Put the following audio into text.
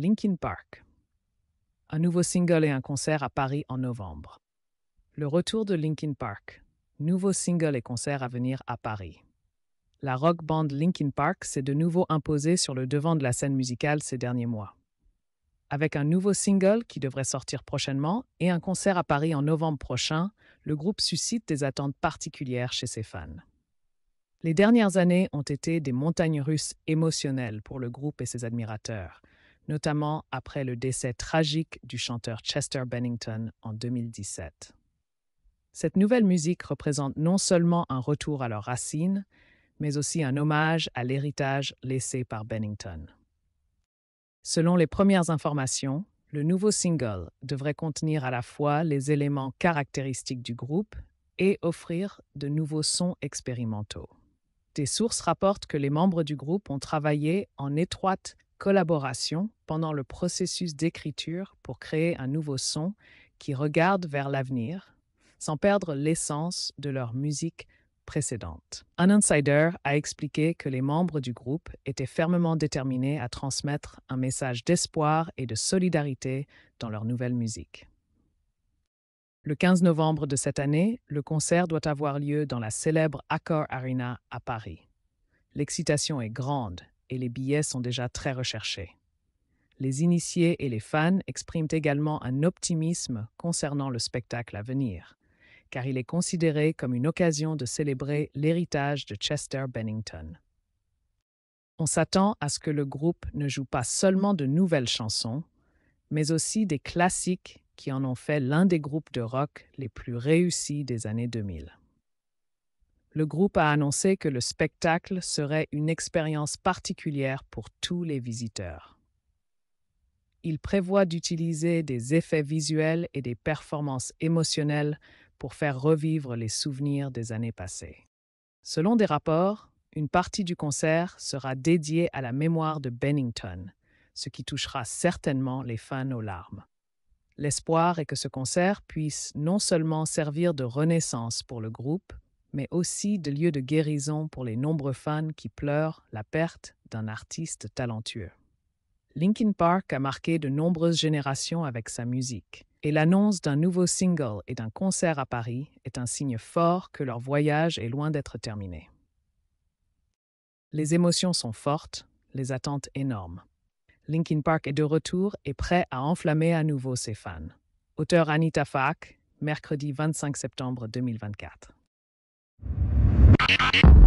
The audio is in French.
Linkin Park. Un nouveau single et un concert à Paris en novembre. Le retour de Linkin Park. Nouveau single et concert à venir à Paris. La rock band Linkin Park s'est de nouveau imposée sur le devant de la scène musicale ces derniers mois. Avec un nouveau single qui devrait sortir prochainement et un concert à Paris en novembre prochain, le groupe suscite des attentes particulières chez ses fans. Les dernières années ont été des montagnes russes émotionnelles pour le groupe et ses admirateurs, notamment après le décès tragique du chanteur Chester Bennington en 2017. Cette nouvelle musique représente non seulement un retour à leurs racines, mais aussi un hommage à l'héritage laissé par Bennington. Selon les premières informations, le nouveau single devrait contenir à la fois les éléments caractéristiques du groupe et offrir de nouveaux sons expérimentaux. Des sources rapportent que les membres du groupe ont travaillé en étroite collaboration pendant le processus d'écriture pour créer un nouveau son qui regarde vers l'avenir, sans perdre l'essence de leur musique précédente. Un insider a expliqué que les membres du groupe étaient fermement déterminés à transmettre un message d'espoir et de solidarité dans leur nouvelle musique. Le 15 novembre de cette année, le concert doit avoir lieu dans la célèbre Accor Arena à Paris. L'excitation est grande et les billets sont déjà très recherchés. Les initiés et les fans expriment également un optimisme concernant le spectacle à venir, car il est considéré comme une occasion de célébrer l'héritage de Chester Bennington. On s'attend à ce que le groupe ne joue pas seulement de nouvelles chansons, mais aussi des classiques qui en ont fait l'un des groupes de rock les plus réussis des années 2000 le groupe a annoncé que le spectacle serait une expérience particulière pour tous les visiteurs. Il prévoit d'utiliser des effets visuels et des performances émotionnelles pour faire revivre les souvenirs des années passées. Selon des rapports, une partie du concert sera dédiée à la mémoire de Bennington, ce qui touchera certainement les fans aux larmes. L'espoir est que ce concert puisse non seulement servir de renaissance pour le groupe, mais aussi de lieu de guérison pour les nombreux fans qui pleurent la perte d'un artiste talentueux. Linkin Park a marqué de nombreuses générations avec sa musique, et l'annonce d'un nouveau single et d'un concert à Paris est un signe fort que leur voyage est loin d'être terminé. Les émotions sont fortes, les attentes énormes. Linkin Park est de retour et prêt à enflammer à nouveau ses fans. Auteur Anita Fak, mercredi 25 septembre 2024. Thank you.